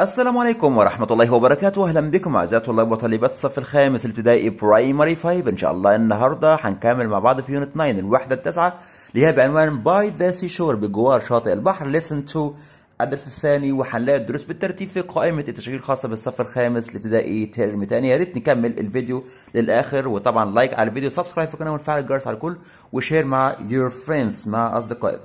السلام عليكم ورحمة الله وبركاته أهلا بكم أعزائي طلاب وطالبات الصف الخامس الابتدائي برايمري 5 إن شاء الله النهاردة هنكمل مع بعض في يونت 9 الوحدة التاسعة اللي هي بعنوان باي ذا سي شور بجوار شاطئ البحر ليسن تو الدرس الثاني وهنلاقي الدروس بالترتيب في قائمة التشغيل الخاصة بالصف الخامس الابتدائي ترم تاني يا ريت نكمل الفيديو للآخر وطبعا لايك على الفيديو سبسكرايب في القناة ونفعل الجرس على الكل وشير مع يور فريندز مع أصدقائك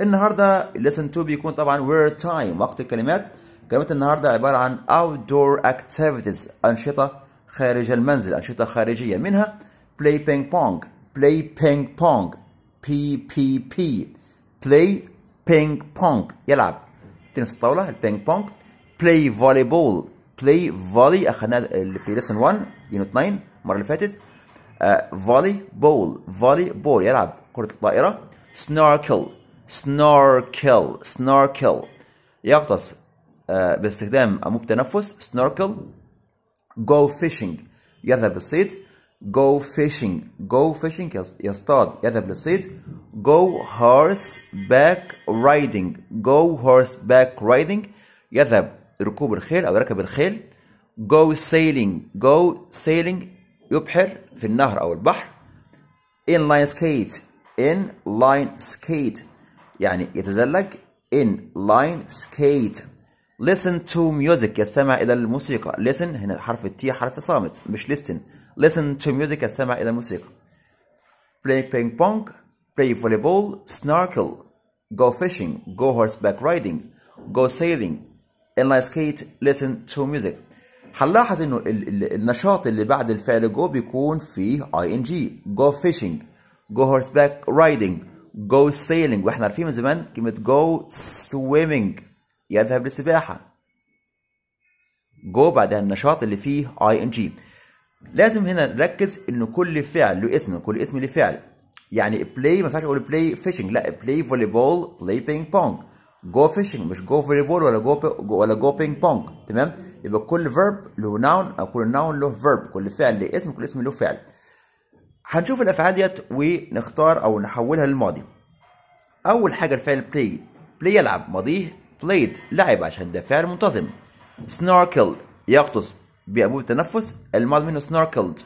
النهاردة ليسن 2 بيكون طبعا وير تايم وقت الكلمات جابت النهارده عباره عن outdoor activities انشطه خارج المنزل انشطه خارجيه منها play ping pong play ping pong بي بي بي play ping pong يلعب تنس الطاوله البينج بونج play فولي بول volley فولي اللي في lesson 1 يونت 9 المره اللي فاتت فولي بول فولي بول يلعب كره الطائره سناركل سناركل سناركل يغطس آه، باستخدام أنبوب تنفس سنوركل جو فيشنج يذهب للصيد جو فيشنج جو فيشنج يصطاد يذهب للصيد جو هورس باك رايدنج جو هورس باك رايدنج يذهب ركوب الخيل أو ركب الخيل جو سيلينج جو سيلينج يبحر في النهر أو البحر in line skate in line skate يعني يتزلج in line skate listen to music يستمع إلى الموسيقى listen هنا حرف التي حرف صامت مش listen listen to music يستمع إلى الموسيقى play ping pong play volleyball snorkel go fishing go horseback riding go sailing inline skate listen to music هنلاحظ انه النشاط اللي بعد الفعل جو بيكون فيه اي ان جي جو فيشنج جو هورس باك رايدنج جو واحنا عارفين من زمان كلمه جو سويمنج يذهب للسباحة جو بعدها النشاط اللي فيه اي ان جي لازم هنا نركز ان كل فعل له اسم كل اسم له فعل يعني بلاي ما ينفعش اقول بلاي فيشنج لا بلاي فولي بول بلاي بينج بونج جو فيشنج مش جو فولي بول ولا جو ولا جو بينج بونج تمام يبقى كل فيرب له ناون او كل ناون له فيرب كل فعل له اسم كل اسم له فعل هنشوف الافعال ديت ونختار او نحولها للماضي اول حاجه الفعل بلاي بلاي يلعب ماضيه بليد لعب عشان دفاع منتظم سنوركل يغطس بأنبوب التنفس الماضي منه سناركلد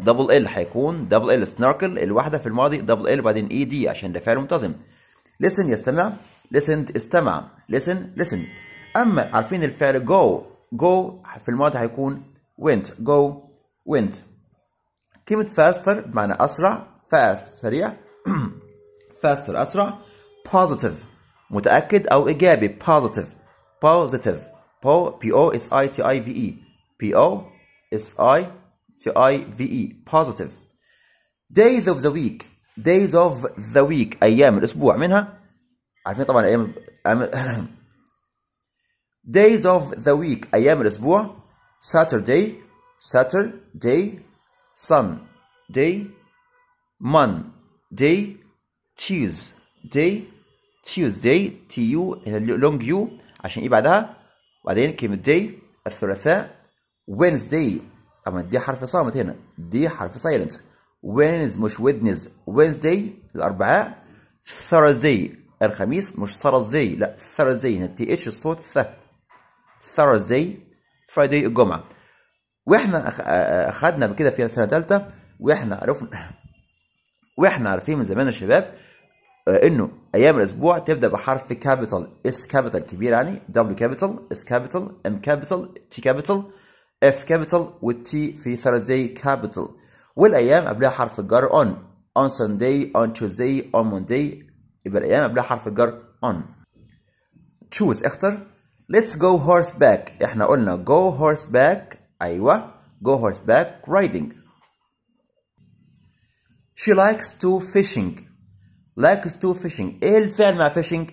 دبل ال هيكون دبل ال سنوركل الواحده في الماضي دبل ال بعدين اي e دي عشان دفاع منتظم لسن يستمع لسن استمع listen listen اما عارفين الفعل go go في الماضي هيكون went go went كلمة faster بمعنى أسرع fast سريع faster أسرع positive متأكد أو إيجابي positive positive po p o s i t i v e p o s i t i v e positive days of the week days of the week أيام الأسبوع منها عارفين طبعا أيام days of the week أيام الأسبوع Saturday Saturday Sun day Monday Tuesday تيوزداي تي يو لونج يو عشان ايه بعدها وبعدين كلمه داي الثلاثاء وينزداي طبعا دي حرف صامت هنا دي حرف سايلنت وينز مش ويدنز وينزداي الاربعاء ثرزداي الخميس مش ثرزداي لا ثرزداي هنا تي اتش الصوت ث ثرزداي فرايداي الجمعه واحنا اخدنا آه، آه، بكده في سنه ثالثه واحنا عرفنا واحنا عارفين من زمان يا شباب آه، انه ايام الاسبوع تبدا بحرف كابيتال اس كابيتال كبير يعني دبليو كابيتال اس كابيتال ام كابيتال تي كابيتال اف كابيتال والتي في ثرزي كابيتال والايام قبلها حرف الجر اون اون سانداي اون تشوزي اون مونداي يبقى الايام قبلها حرف الجر اون تشوز اختر ليتس جو هورس باك احنا قلنا جو هورس باك ايوه جو هورس باك رايدنج She likes to fishing likes to fishing ايه الفعل مع fishing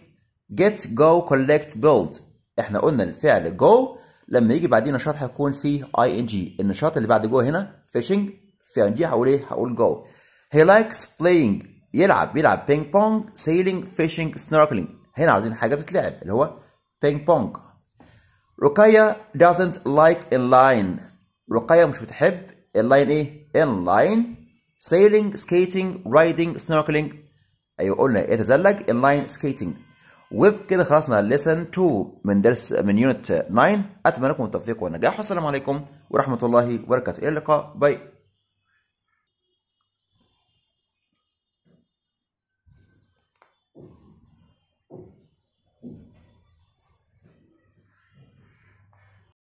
get go collect build احنا قلنا الفعل go لما يجي بعدين نشاط هيكون فيه ing النشاط اللي بعد جو هنا fishing في ing هقول ايه هقول go he likes playing يلعب بيلعب بينج بونج سيلينج فيشنج سنوركلينج هنا عاوزين حاجه بتتلعب اللي هو بينج بونج رقية doesn't like inline رقية مش بتحب اللاين ايه inline سيلينج سكيتينج رايدينج سنوركلينج ايوه قلنا يتزلج اللاين سكيتنج وبكده خلصنا ليسن 2 من درس من يونت 9 اتمنى لكم التوفيق والنجاح والسلام عليكم ورحمه الله وبركاته الى اللقاء باي